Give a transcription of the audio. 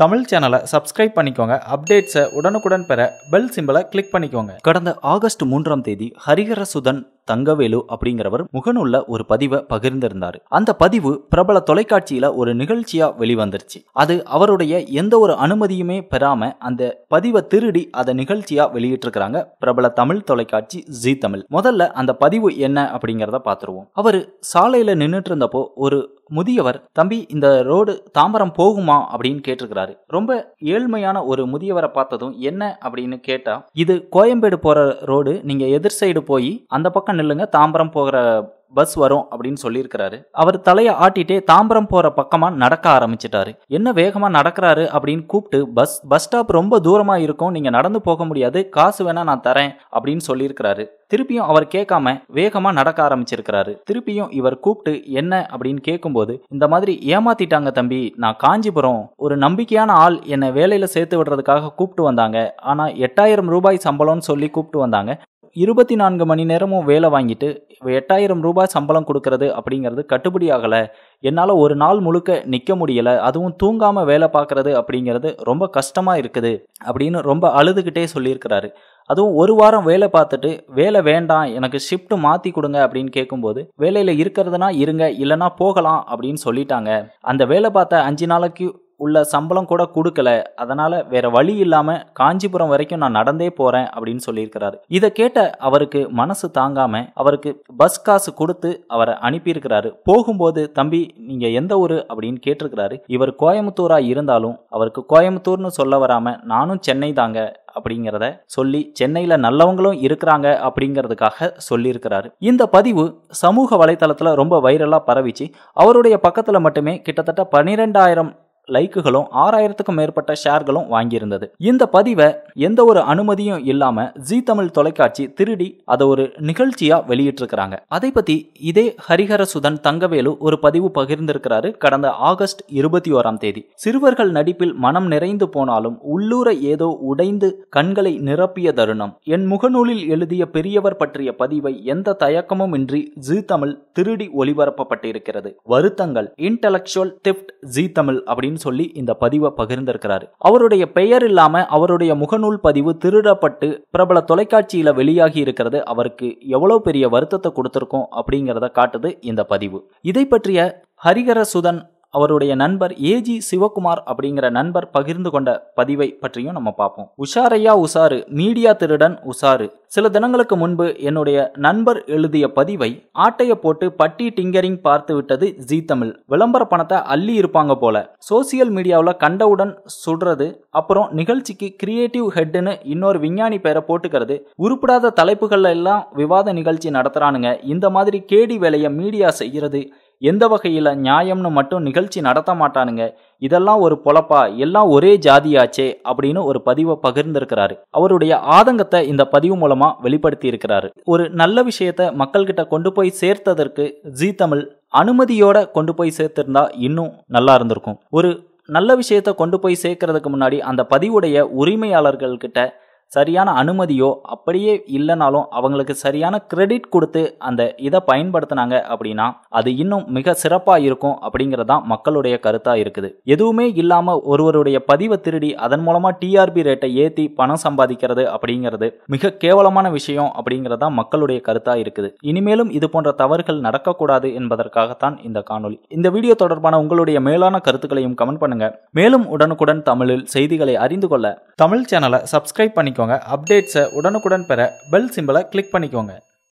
தமிழ் சேனலை சப்ஸ்கிரைப் பண்ணிக்கோங்க அப்டேட்ஸை உடனுக்குடன் பெற பெல் சிம்பிளை கிளிக் பண்ணிக்கோங்க கடந்த ஆகஸ்ட் மூன்றாம் தேதி ஹரிஹரசுதன் தங்கவேலு அப்படிங்கிறவர் முகநூல்ல ஒரு பதிவை பகிர்ந்திருந்தாரு அந்த பதிவு பிரபல தொலைக்காட்சியில ஒரு நிகழ்ச்சியா வெளிவந்துருச்சு அது அவருடைய எந்த ஒரு அனுமதியுமே பெறாம அந்த பதிவை திருடி அதை நிகழ்ச்சியா வெளியிட்டிருக்கிறாங்க பிரபல தமிழ் தொலைக்காட்சி ஜி தமிழ் முதல்ல அந்த பதிவு என்ன அப்படிங்கிறத பார்த்துருவோம் அவர் சாலையில நின்றுட்டு இருந்தப்போ ஒரு முதியவர் தம்பி இந்த ரோடு தாம்பரம் போகுமா அப்படின்னு கேட்டிருக்கிறாரு ரொம்ப ஏழ்மையான ஒரு முதியவரை பார்த்ததும் என்ன அப்படின்னு கேட்டா இது கோயம்பேடு போற ரோடு நீங்க எதிர் சைடு போய் அந்த பக்கம் பக்கம் நில்லுங்க தாம்பரம் போகிற பஸ் வரும் அப்படின்னு சொல்லியிருக்கிறாரு அவர் தலையை ஆட்டிட்டே தாம்பரம் போற பக்கமா நடக்க ஆரம்பிச்சிட்டாரு என்ன வேகமா நடக்கிறாரு அப்படின்னு கூப்பிட்டு பஸ் பஸ் ஸ்டாப் ரொம்ப தூரமா இருக்கும் நீங்க நடந்து போக முடியாது காசு வேணா நான் தரேன் அப்படின்னு சொல்லியிருக்கிறாரு திருப்பியும் அவர் கேட்காம வேகமா நடக்க ஆரம்பிச்சிருக்கிறாரு திருப்பியும் இவர் கூப்பிட்டு என்ன அப்படின்னு கேட்கும்போது இந்த மாதிரி ஏமாத்திட்டாங்க தம்பி நான் காஞ்சிபுரம் ஒரு நம்பிக்கையான ஆள் என்னை வேலையில சேர்த்து விடுறதுக்காக கூப்பிட்டு வந்தாங்க ஆனா எட்டாயிரம் ரூபாய் சம்பளம்னு சொல்லி கூப்பிட்டு வந்தாங்க இருபத்தி நான்கு மணி நேரமும் வேலை வாங்கிட்டு எட்டாயிரம் ரூபாய் சம்பளம் கொடுக்கறது அப்படிங்கிறது கட்டுப்படி ஆகலை என்னால் ஒரு நாள் முழுக்க நிற்க முடியலை அதுவும் தூங்காமல் வேலை பார்க்குறது அப்படிங்கிறது ரொம்ப கஷ்டமாக இருக்குது அப்படின்னு ரொம்ப அழுதுகிட்டே சொல்லியிருக்கிறாரு அதுவும் ஒரு வாரம் வேலை பார்த்துட்டு வேலை வேண்டாம் எனக்கு ஷிஃப்ட் மாற்றி கொடுங்க அப்படின்னு கேட்கும்போது வேலையில் இருக்கிறதுனா இருங்க இல்லைனா போகலாம் அப்படின்னு சொல்லிட்டாங்க அந்த வேலை பார்த்த அஞ்சு நாளைக்கு உள்ள சம்பளம் கூட கொடுக்கல அதனால் வேற வழி இல்லாமல் காஞ்சிபுரம் வரைக்கும் நான் நடந்தே போகிறேன் அப்படின்னு சொல்லியிருக்கிறாரு இதை கேட்ட அவருக்கு மனசு தாங்காமல் அவருக்கு பஸ் காசு கொடுத்து அவரை அனுப்பியிருக்கிறாரு போகும்போது தம்பி நீங்கள் எந்த ஊர் அப்படின்னு கேட்டிருக்கிறாரு இவர் கோயம்புத்தூரா இருந்தாலும் அவருக்கு கோயம்புத்தூர்னு சொல்ல வராமல் நானும் சென்னை தாங்க அப்படிங்கிறத சொல்லி சென்னையில் நல்லவங்களும் இருக்கிறாங்க அப்படிங்கிறதுக்காக சொல்லியிருக்கிறாரு இந்த பதிவு சமூக வலைத்தளத்தில் ரொம்ப வைரலாக பரவிச்சு அவருடைய பக்கத்தில் மட்டுமே கிட்டத்தட்ட பனிரெண்டாயிரம் லைக்குகளும் ஆறாயிரத்துக்கும் மேற்பட்ட ஷேர்களும் வாங்கியிருந்தது இந்த பதிவை எந்த ஒரு அனுமதியும் இல்லாம ஜி தமிழ் தொலைக்காட்சி திருடி அதை ஒரு நிகழ்ச்சியா வெளியிட்டிருக்கிறாங்க அதை பத்தி இதே ஹரிஹரசுதன் தங்கவேலு ஒரு பதிவு பகிர்ந்திருக்கிறாரு கடந்த ஆகஸ்ட் இருபத்தி ஓராம் தேதி சிறுவர்கள் நடிப்பில் மனம் நிறைந்து போனாலும் உள்ளூர ஏதோ உடைந்து கண்களை நிரப்பிய தருணம் என் முகநூலில் எழுதிய பெரியவர் பற்றிய பதிவை எந்த தயக்கமும் இன்றி ஜி தமிழ் திருடி ஒளிபரப்பப்பட்டிருக்கிறது வருத்தங்கள் இன்டலக்சுவல் திப்ட் ஜி தமிழ் அப்படின்னு அப்படின்னு சொல்லி இந்த பதிவை பகிர்ந்திருக்கிறாரு அவருடைய பெயர் இல்லாம அவருடைய முகநூல் பதிவு திருடப்பட்டு பிரபல தொலைக்காட்சியில வெளியாகி இருக்கிறது அவருக்கு எவ்வளவு பெரிய வருத்தத்தை கொடுத்திருக்கோம் அப்படிங்கிறத காட்டுது இந்த பதிவு இதை பற்றிய ஹரிகர சுதன் அவருடைய நண்பர் ஏஜி சிவகுமார் அப்படிங்கிற நண்பர் பகிர்ந்து கொண்ட பதிவை பற்றியும் நம்ம பார்ப்போம் உஷாரையா உசாரு மீடியா திருடன் உசாரு சில தினங்களுக்கு முன்பு என்னுடைய நண்பர் எழுதிய பதிவை ஆட்டைய போட்டு பட்டி டிங்கரிங் பார்த்து விட்டது ஜி தமிழ் விளம்பர பணத்தை அள்ளி இருப்பாங்க போல சோசியல் மீடியாவில் கண்டவுடன் சுடுறது அப்புறம் நிகழ்ச்சிக்கு கிரியேட்டிவ் ஹெட்னு இன்னொரு விஞ்ஞானி பேரை போட்டுக்கிறது உருப்பிடாத தலைப்புகள்ல எல்லாம் விவாத நிகழ்ச்சி நடத்துறானுங்க இந்த மாதிரி கேடி வேலையை மீடியா செய்கிறது எந்த வகையில் நியாயம்னு மட்டும் நிகழ்ச்சி நடத்த மாட்டானுங்க இதெல்லாம் ஒரு பொழப்பா எல்லாம் ஒரே ஜாதியாச்சே அப்படின்னு ஒரு பதிவை பகிர்ந்திருக்கிறாரு அவருடைய ஆதங்கத்தை இந்த பதிவு மூலமா வெளிப்படுத்தி இருக்கிறாரு ஒரு நல்ல விஷயத்த மக்கள்கிட்ட கொண்டு போய் சேர்த்ததற்கு ஜி தமிழ் அனுமதியோட கொண்டு போய் சேர்த்திருந்தா இன்னும் நல்லா இருந்திருக்கும் ஒரு நல்ல விஷயத்த கொண்டு போய் சேர்க்கறதுக்கு முன்னாடி அந்த பதிவுடைய உரிமையாளர்கள்கிட்ட சரியான அனுமதியோ அப்படியே இல்லைனாலும் அவங்களுக்கு சரியான கிரெடிட் கொடுத்து அந்த இதை பயன்படுத்தினாங்க அப்படின்னா அது இன்னும் மிக சிறப்பாக இருக்கும் அப்படிங்கிறதான் மக்களுடைய கருத்தாக இருக்குது எதுவுமே இல்லாமல் ஒருவருடைய பதிவை திருடி அதன் மூலமாக டிஆர்பி ரேட்டை ஏற்றி பணம் சம்பாதிக்கிறது அப்படிங்கிறது மிக கேவலமான விஷயம் அப்படிங்கிறதான் மக்களுடைய கருத்தாக இருக்குது இனிமேலும் இது போன்ற தவறுகள் நடக்கக்கூடாது என்பதற்காகத்தான் இந்த காணொலி இந்த வீடியோ தொடர்பான உங்களுடைய மேலான கருத்துக்களையும் கமெண்ட் பண்ணுங்கள் மேலும் உடனுக்குடன் தமிழில் செய்திகளை அறிந்து கொள்ள தமிழ் சேனலை சப்ஸ்கிரைப் பண்ணிக்கோ வச்சுக்கோங்க அப்டேட்ஸை உடனுக்குடன் பெற பெல் சிம்பிளை கிளிக் பண்ணிக்கோங்க